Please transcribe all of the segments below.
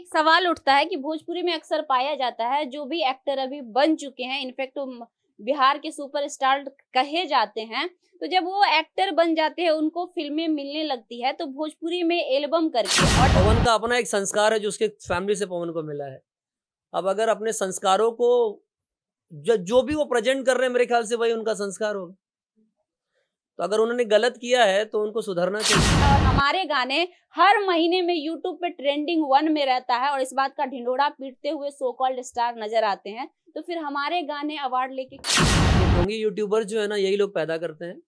एक सवाल उठता है कि भोजपुरी में अक्सर पाया जाता है जो भी एक्टर अभी बन चुके हैं इनफेक्ट बिहार के सुपरस्टार कहे जाते हैं तो जब वो एक्टर बन जाते हैं उनको फिल्में मिलने लगती है तो भोजपुरी में एल्बम करके पवन का अपना एक संस्कार है जो उसके फैमिली से पवन को मिला है अब अगर अपने संस्कारों को जो, जो भी वो प्रेजेंट कर रहे हैं मेरे ख्याल से वही उनका संस्कार होगा तो अगर उन्होंने गलत किया है तो उनको सुधरना चाहिए हमारे गाने हर महीने में यूट्यूब पे ट्रेंडिंग वन में रहता है और इस बात का ढिंडोरा पीटते हुए सो कॉल्ड स्टार नजर आते हैं तो फिर हमारे गाने अवार्ड लेके होंगे यूट्यूबर जो है ना यही लोग पैदा करते हैं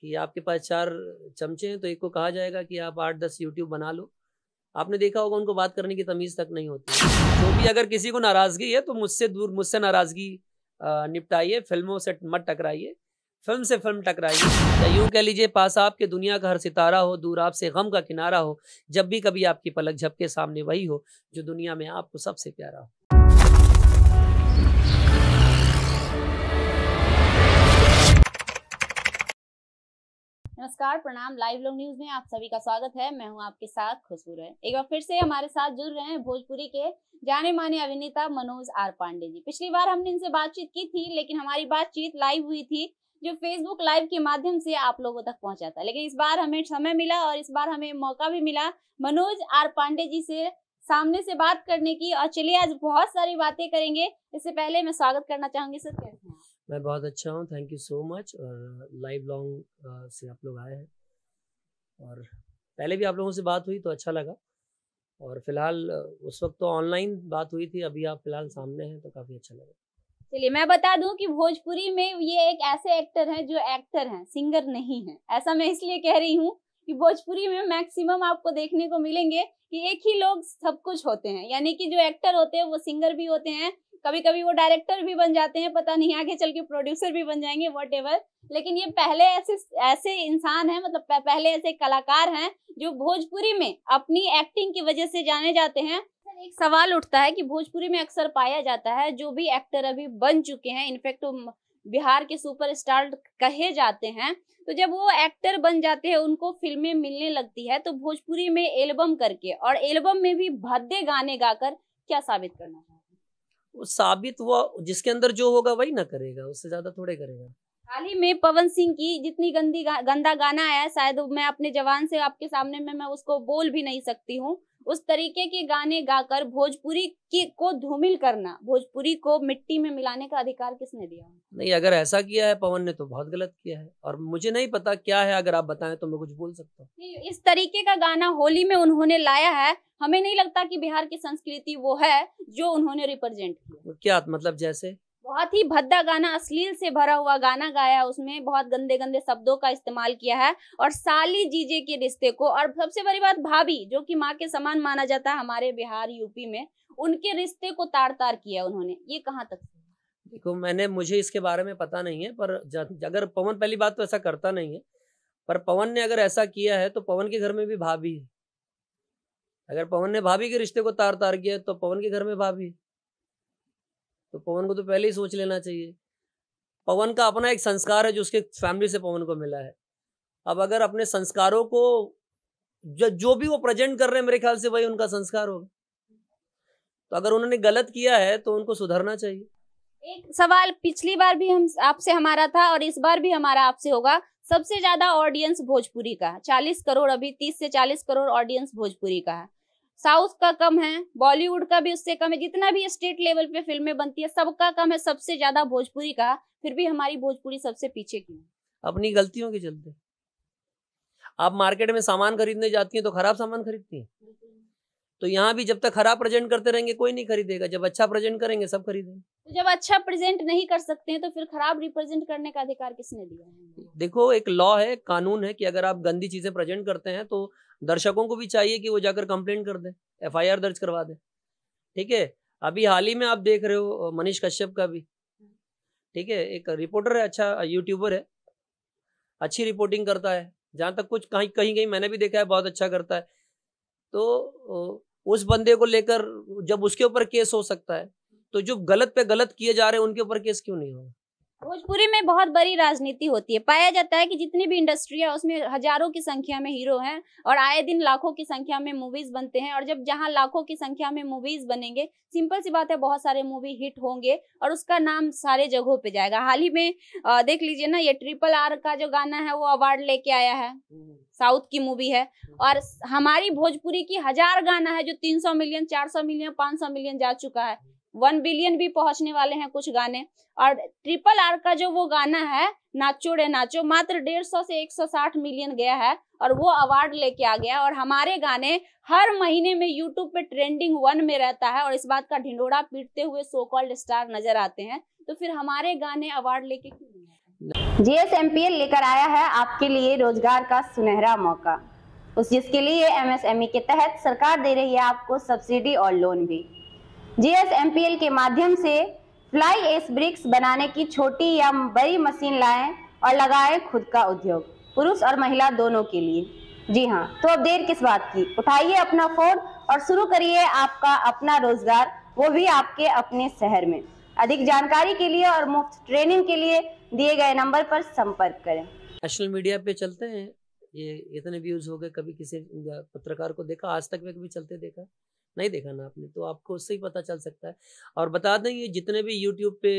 कि आपके पास चार चमचे हैं तो एक को कहा जाएगा कि आप आठ दस यूट्यूब बना लो आपने देखा होगा उनको बात करने की तमीज़ तक नहीं होती जो भी अगर किसी को नाराज़गी है तो मुझसे दूर मुझसे नाराज़गी निपटाइए फिल्मों से मत टकराइए फिल्म से फिल्म टकराई या यूं कह लीजिए पास आपके दुनिया का हर सितारा हो दूर आपसे गम का किनारा हो जब भी कभी आपकी पलक झपके सामने वही हो जो दुनिया में आपको सबसे प्यारा हो नमस्कार प्रणाम लाइव लॉन्ग न्यूज में आप सभी का स्वागत है मैं हूं आपके साथ खुशबू रहे एक बार फिर से हमारे साथ जुड़ रहे हैं भोजपुरी के जाने माने अभिनेता मनोज आर पांडे जी पिछली बार हमने इनसे बातचीत की थी लेकिन हमारी बातचीत लाइव हुई थी जो फेसबुक लाइव के माध्यम से आप लोगों तक पहुंचाता लेकिन इस बार हमें समय मिला और इस बार हमें मौका भी मिला मनोज आर पांडे जी से सामने से बात करने की और चलिए आज बहुत सारी बातें करेंगे इससे पहले मैं स्वागत करना चाहूंगी सर कैसे मैं बहुत अच्छा हूँ थैंक यू सो मच और लाइव लॉन्ग से आप लोग आए हैं और पहले भी आप लोगों से बात हुई तो अच्छा लगा और फिलहाल उस वक्त तो ऑनलाइन बात हुई थी अभी आप फिलहाल सामने हैं तो काफ़ी अच्छा लगा चलिए मैं बता दूं कि भोजपुरी में ये एक ऐसे एक्टर हैं जो एक्टर हैं सिंगर नहीं है ऐसा मैं इसलिए कह रही हूँ कि भोजपुरी में मैक्सिमम आपको देखने को मिलेंगे कि एक ही लोग सब कुछ होते हैं यानी कि जो एक्टर होते हैं वो सिंगर भी होते हैं कभी कभी वो डायरेक्टर भी बन जाते हैं पता नहीं आगे चल के प्रोड्यूसर भी बन जाएंगे वट एवर लेकिन ये पहले ऐसे ऐसे इंसान हैं मतलब पहले ऐसे कलाकार हैं जो भोजपुरी में अपनी एक्टिंग की वजह से जाने जाते हैं एक सवाल उठता है कि भोजपुरी में अक्सर पाया जाता है जो भी एक्टर अभी बन चुके हैं इनफेक्ट बिहार के सुपरस्टार कहे जाते हैं तो जब वो एक्टर बन जाते हैं उनको फिल्में मिलने लगती है तो भोजपुरी में एल्बम करके और एल्बम में भी भद्दे गाने गाकर क्या साबित करना चाहते हैं साबित हुआ जिसके अंदर जो होगा वही ना करेगा उससे ज्यादा थोड़े करेगा हाल ही में पवन सिंह की जितनी गंदी गा, गंदा गाना आया शायद मैं अपने जवान से आपके सामने में मैं उसको बोल भी नहीं सकती हूँ उस तरीके के गाने गाकर भोजपुरी की को धूमिल करना भोजपुरी को मिट्टी में मिलाने का अधिकार किसने दिया नहीं अगर ऐसा किया है पवन ने तो बहुत गलत किया है और मुझे नहीं पता क्या है अगर आप बताएं तो मैं कुछ बोल सकता हूँ इस तरीके का गाना होली में उन्होंने लाया है हमें नहीं लगता कि बिहार की संस्कृति वो है जो उन्होंने रिप्रेजेंट किया क्या मतलब जैसे बहुत ही भद्दा गाना अश्लील से भरा हुआ गाना गाया उसमें बहुत गंदे गंदे शब्दों का इस्तेमाल किया है और साली जीजे के रिश्ते को और सबसे बड़ी बात भाभी जो कि माँ के समान माना जाता है हमारे बिहार यूपी में उनके रिश्ते को तार तार किया उन्होंने ये कहाँ तक देखो मैंने मुझे इसके बारे में पता नहीं है पर अगर पवन पहली बात तो ऐसा करता नहीं है पर पवन ने अगर ऐसा किया है तो पवन के घर में भी भाभी है अगर पवन ने भाभी के रिश्ते को तार तार किया तो पवन के घर में भाभी है तो पवन को तो पहले ही सोच लेना चाहिए पवन का अपना एक संस्कार है जो उसके फैमिली से पवन को मिला है अब अगर अपने संस्कारों को जो जो भी वो प्रेजेंट कर रहे हैं मेरे ख्याल से वही उनका संस्कार होगा तो अगर उन्होंने गलत किया है तो उनको सुधरना चाहिए एक सवाल पिछली बार भी हम आपसे हमारा था और इस बार भी हमारा आपसे होगा सबसे ज्यादा ऑडियंस भोजपुरी का चालीस करोड़ अभी तीस से चालीस करोड़ ऑडियंस भोजपुरी का है साउथ का कम है बॉलीवुड का भी उससे कम है जितना भी स्टेट लेवल पे फिल्में बनती है सबका कम है सबसे ज्यादा भोजपुरी का फिर भी हमारी भोजपुरी सबसे पीछे क्यों अपनी गलतियों के चलते आप मार्केट में सामान खरीदने जाती हैं तो खराब सामान खरीदती हैं तो यहाँ भी जब तक खराब प्रेजेंट करते रहेंगे कोई नहीं खरीदेगा जब अच्छा प्रेजेंट करेंगे सब खरीदेंगे तो जब अच्छा प्रेजेंट नहीं कर सकते हैं तो फिर खराब रिप्रेजेंट करने का अधिकार किसने दिया है देखो एक लॉ है कानून है कि अगर आप गंदी चीजें प्रेजेंट करते हैं तो दर्शकों को भी चाहिए कि वो जाकर कंप्लेन कर दें एफ दर्ज करवा दें ठीक है अभी हाल ही में आप देख रहे हो मनीष कश्यप का भी ठीक है एक रिपोर्टर है अच्छा यूट्यूबर है अच्छी रिपोर्टिंग करता है जहाँ तक कुछ कहीं कहीं कहीं मैंने भी देखा है बहुत अच्छा करता है तो उस बंदे को लेकर जब उसके ऊपर केस हो सकता है तो जो गलत पे गलत किए जा रहे हैं उनके ऊपर केस क्यों नहीं होगा भोजपुरी में बहुत बड़ी राजनीति होती है पाया जाता है कि जितनी भी इंडस्ट्री है उसमें हजारों की संख्या में हीरो हैं और आए दिन लाखों की संख्या में मूवीज बनते हैं और जब जहां लाखों की संख्या में मूवीज बनेंगे सिंपल सी बात है बहुत सारे मूवी हिट होंगे और उसका नाम सारे जगहों पे जाएगा हाल ही में आ, देख लीजिए ना ये ट्रिपल आर का जो गाना है वो अवार्ड लेके आया है हम्म। साउथ की मूवी है और हमारी भोजपुरी की हजार गाना है जो तीन मिलियन चार मिलियन पाँच मिलियन जा चुका है वन बिलियन भी पहुंचने वाले हैं कुछ गाने और ट्रिपल आर का जो वो गाना है नाचो रे नाचो मात्र डेढ़ सौ से एक सौ साठ मिलियन गया है और वो अवार्ड लेके आ गया और हमारे गाने हर महीने में यूट्यूब पे ट्रेंडिंग वन में रहता है और इस बात का ढिंडोड़ा पीटते हुए सो कॉल्ड स्टार नजर आते हैं तो फिर हमारे गाने अवार्ड लेके क्यों नहीं जीएसएमपीएल लेकर आया है आपके लिए रोजगार का सुनहरा मौका उस जिसके लिए एमएसएमई e के तहत सरकार दे रही है आपको सब्सिडी और लोन भी जीएसएमपीएल के माध्यम से फ्लाई एस ब्रिक्स बनाने की छोटी या बड़ी मशीन लाएं और लगाएं खुद का उद्योग पुरुष और महिला दोनों के लिए जी हाँ तो अब देर किस बात की उठाइए अपना फोन और शुरू करिए आपका अपना रोजगार वो भी आपके अपने शहर में अधिक जानकारी के लिए और मुफ्त ट्रेनिंग के लिए दिए गए नंबर पर संपर्क करें नेशनल मीडिया पे चलते हैं ये इतने व्यूज हो गए कभी किसी पत्रकार को देखा आज तक में कभी चलते देखा नहीं देखा ना आपने तो आपको उससे ही पता चल सकता है और बता दें ये जितने भी यूट्यूब पे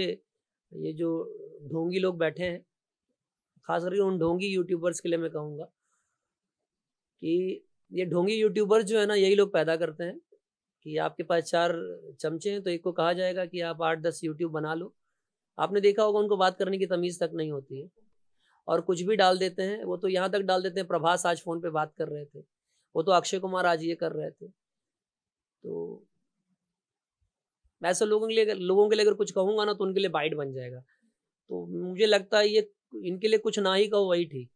ये जो ढोंगी लोग बैठे हैं खास करके उन ढोंगी यूट्यूबर्स के लिए मैं कहूँगा कि ये ढोंगी यूट्यूबर्स जो है ना यही लोग पैदा करते हैं कि आपके पास चार चमचे हैं तो एक को कहा जाएगा कि आप आठ दस यूट्यूब बना लो आपने देखा होगा उनको बात करने की तमीज़ तक नहीं होती है और कुछ भी डाल देते हैं वो तो यहाँ तक डाल देते हैं प्रभास आज फ़ोन पे बात कर रहे थे वो तो अक्षय कुमार आज ये कर रहे थे तो मैं लोगों के लिए लोगों के लिए अगर कुछ कहूंगा ना तो उनके लिए बाइट बन जाएगा तो मुझे लगता है ये इनके लिए कुछ ना ही कहो वही ठीक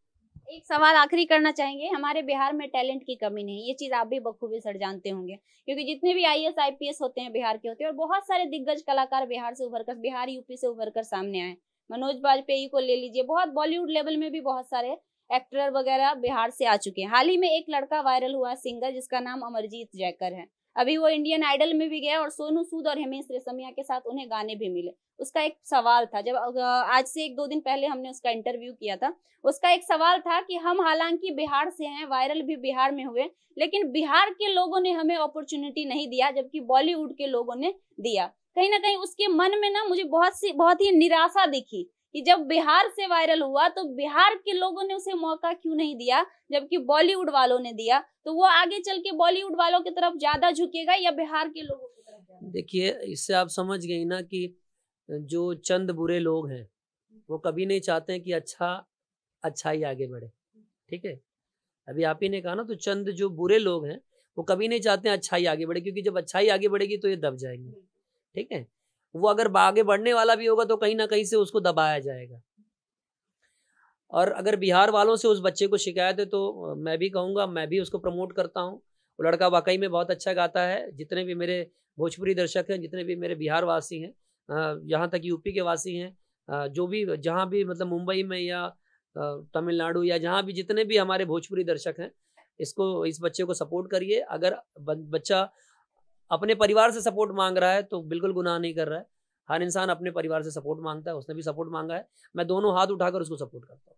एक सवाल आखिरी करना चाहेंगे हमारे बिहार में टैलेंट की कमी नहीं ये चीज आप भी बखूबी सर जानते होंगे क्योंकि जितने भी एस आई होते हैं बिहार के होते हैं और बहुत सारे दिग्गज कलाकार बिहार से उभर कर बिहार यूपी से उभर कर सामने आए मनोज वाजपेयी को ले लीजिए बहुत बॉलीवुड लेवल में भी बहुत सारे एक्टर वगैरह बिहार से आ चुके हैं हाल ही में एक लड़का वायरल हुआ सिंगर जिसका नाम अमरजीत जयकर है अभी वो इंडियन आइडल में भी गया और सोनू सूद और हेमेश रेशमिया के साथ उन्हें गाने भी मिले उसका एक सवाल था जब आज से एक दो दिन पहले हमने उसका इंटरव्यू किया था उसका एक सवाल था कि हम हालांकि बिहार से हैं वायरल भी बिहार में हुए लेकिन बिहार के लोगों ने हमें अपॉर्चुनिटी नहीं दिया जबकि बॉलीवुड के लोगों ने दिया कहीं ना कहीं उसके मन में ना मुझे बहुत सी बहुत ही निराशा दिखी कि जब बिहार से वायरल हुआ तो बिहार के लोगों ने उसे मौका क्यों नहीं दिया जबकि बॉलीवुड वालों ने दिया तो वो आगे चल के बॉलीवुड वालों की तरफ ज्यादा झुकेगा या बिहार के लोगों की तरफ देखिए इससे आप समझ गई ना कि जो चंद बुरे लोग हैं वो कभी नहीं चाहते हैं कि अच्छा अच्छा ही आगे बढ़े ठीक है अभी आप ही ने कहा ना तो चंद जो बुरे लोग हैं वो कभी नहीं चाहते हैं अच्छाई आगे बढ़े क्योंकि जब अच्छाई आगे बढ़ेगी तो ये दब जाएंगे ठीक है वो अगर आगे बढ़ने वाला भी होगा तो कहीं ना कहीं से उसको दबाया जाएगा और अगर बिहार वालों से उस बच्चे को शिकायत है तो मैं भी कहूँगा मैं भी उसको प्रमोट करता हूँ वो लड़का वाकई में बहुत अच्छा गाता है जितने भी मेरे भोजपुरी दर्शक हैं जितने भी मेरे बिहार वासी हैं यहाँ तक यूपी के वासी हैं जो भी जहाँ भी मतलब मुंबई में या तमिलनाडु या जहाँ भी जितने भी हमारे भोजपुरी दर्शक हैं इसको इस बच्चे को सपोर्ट करिए अगर बच्चा अपने परिवार से सपोर्ट मांग रहा है तो बिल्कुल गुनाह नहीं कर रहा है हर इंसान अपने परिवार से सपोर्ट मांगता है उसने भी सपोर्ट मांगा है मैं दोनों हाथ उठाकर उसको सपोर्ट करता हूँ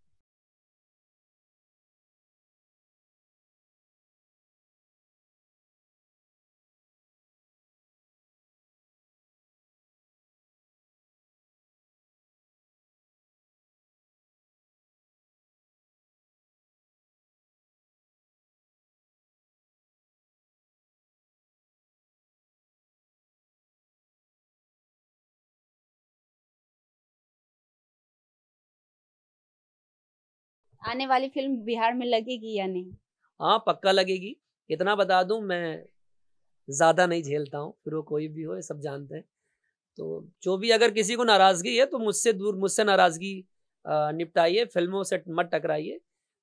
आने वाली फिल्म बिहार में लगेगी या नहीं हाँ पक्का लगेगी इतना बता दूं मैं ज़्यादा नहीं झेलता हूँ फिर वो कोई भी हो ये सब जानते हैं तो जो भी अगर किसी को नाराज़गी है तो मुझसे दूर मुझसे नाराज़गी निपटाइए फिल्मों से मत टकराइए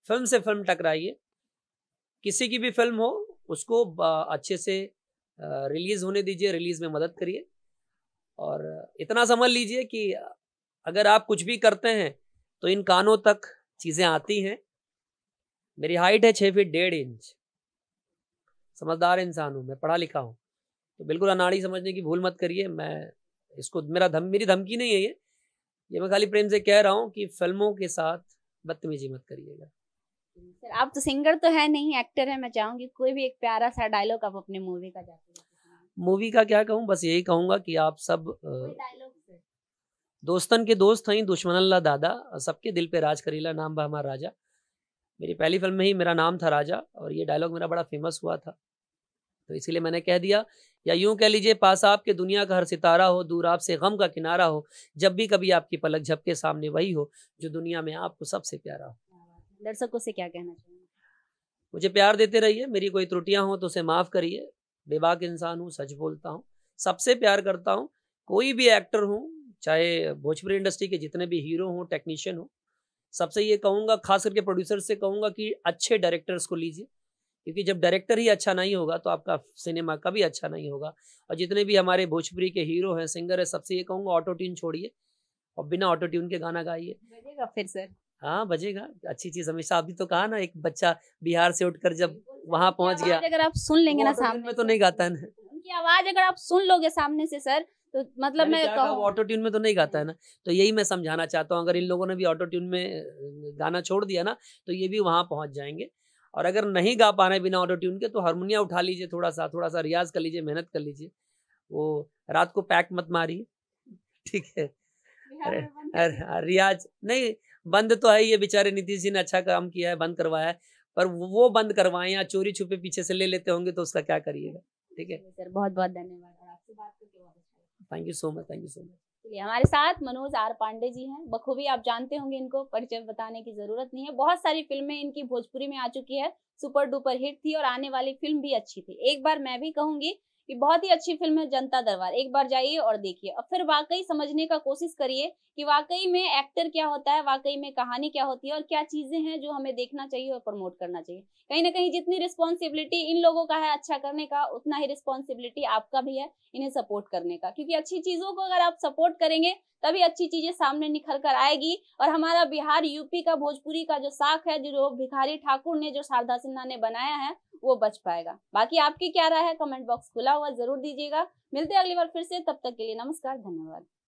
फिल्म से फिल्म टकराइए किसी की भी फिल्म हो उसको अच्छे से रिलीज़ होने दीजिए रिलीज़ में मदद करिए और इतना समझ लीजिए कि अगर आप कुछ भी करते हैं तो इन कानों तक चीज़ें आती हैं मेरी हाइट है छः फीट डेढ़ इंच समझदार इंसान हूँ मैं पढ़ा लिखा हूँ तो बिल्कुल अनाड़ी समझने की भूल मत करिए मैं इसको मेरा धम मेरी धमकी नहीं है ये ये मैं खाली प्रेम से कह रहा हूँ कि फिल्मों के साथ बदतमीजी मत करिएगा सर आप तो सिंगर तो है नहीं एक्टर है मैं चाहूंगी कोई भी एक प्यारा सा डायलॉग आप अपने मूवी का जाते मूवी का क्या कहूँ बस यही कहूंगा कि आप सब दोस्तन के दोस्त हैं दुश्मन अल्लाह दादा सबके दिल पे राज करीला नाम बा हमारा राजा मेरी पहली फिल्म में ही मेरा नाम था राजा और ये डायलॉग मेरा बड़ा फेमस हुआ था तो इसीलिए मैंने कह दिया या यूं कह लीजिए पास आपके दुनिया का हर सितारा हो दूर आपसे गम का किनारा हो जब भी कभी आपकी पलक झपके सामने वही हो जो दुनिया में आपको सबसे प्यारा हो दर्शकों से क्या कहना चाहिए मुझे प्यार देते रहिए मेरी कोई त्रुटियां हो तो उसे माफ़ करिए बेबाक इंसान हूँ सच बोलता हूँ सबसे प्यार करता हूँ कोई भी एक्टर हूँ चाहे भोजपुरी इंडस्ट्री के जितने भी हीरो हों टेक्नीशियन हो सबसे ये कहूँगा खास करके प्रोड्यूसर से कहूँगा कि अच्छे डायरेक्टर्स को लीजिए क्योंकि जब डायरेक्टर ही अच्छा नहीं होगा तो आपका सिनेमा कभी अच्छा नहीं होगा और जितने भी हमारे भोजपुरी के हीरो हैं सिंगर हैं सबसे ये कहूँगा ऑटो ट्यून छोड़िए और बिना ऑटो ट्यून के गाना गाइए बजेगा फिर सर हाँ बजेगा अच्छी चीज हमेशा अभी तो कहा ना एक बच्चा बिहार से उठकर जब वहाँ पहुँच गया अगर आप सुन लेंगे ना सामने तो नहीं गाता है ना उनकी आवाज अगर आप सुन लोगे सामने से सर तो मतलब मैं ऑटो ट्यून में तो नहीं गाता है ना तो यही मैं समझाना चाहता हूँ अगर इन लोगों ने भी ऑटो ट्यून में गाना छोड़ दिया ना तो ये भी वहाँ पहुँच जाएंगे और अगर नहीं गा पा रहे बिना ऑटो ट्यून के तो हारमोनिया उठा लीजिए थोड़ा सा थोड़ा सा रियाज कर लीजिए मेहनत कर लीजिए वो रात को पैक मत मारिए ठीक है अरे अरे हाँ, रियाज नहीं बंद तो है ये बेचारे नीतीश जी ने अच्छा काम किया है बंद करवाया है पर वो बंद करवाएं या चोरी छुपे पीछे से ले लेते होंगे तो उसका क्या करिएगा ठीक है सर बहुत बहुत धन्यवाद आपसे बात करके thank you so much thank you so much चलिए हमारे साथ मनोज आर पांडे जी हैं बखूबी आप जानते होंगे इनको परिचय बताने की जरूरत नहीं है बहुत सारी फिल्में इनकी भोजपुरी में आ चुकी है सुपर डुपर हिट थी और आने वाली फिल्म भी अच्छी थी एक बार मैं भी कहूंगी कि बहुत ही अच्छी फिल्म है जनता दरबार एक बार जाइए और देखिए और फिर वाकई समझने का कोशिश करिए कि वाकई में एक्टर क्या होता है वाकई में कहानी क्या होती है और क्या चीजें हैं जो हमें देखना चाहिए और प्रमोट करना चाहिए कहीं ना कहीं जितनी रिस्पॉन्सिबिलिटी इन लोगों का है अच्छा करने का उतना ही रिस्पॉन्सिबिलिटी आपका भी है इन्हें सपोर्ट करने का क्योंकि अच्छी चीजों को अगर आप सपोर्ट करेंगे तभी अच्छी चीजें सामने निखर कर आएगी और हमारा बिहार यूपी का भोजपुरी का जो साख है जो भिखारी ठाकुर ने जो शारदा सिन्हा ने बनाया है वो बच पाएगा बाकी आपकी क्या राय है कमेंट बॉक्स खुला हुआ जरूर दीजिएगा मिलते हैं अगली बार फिर से तब तक के लिए नमस्कार धन्यवाद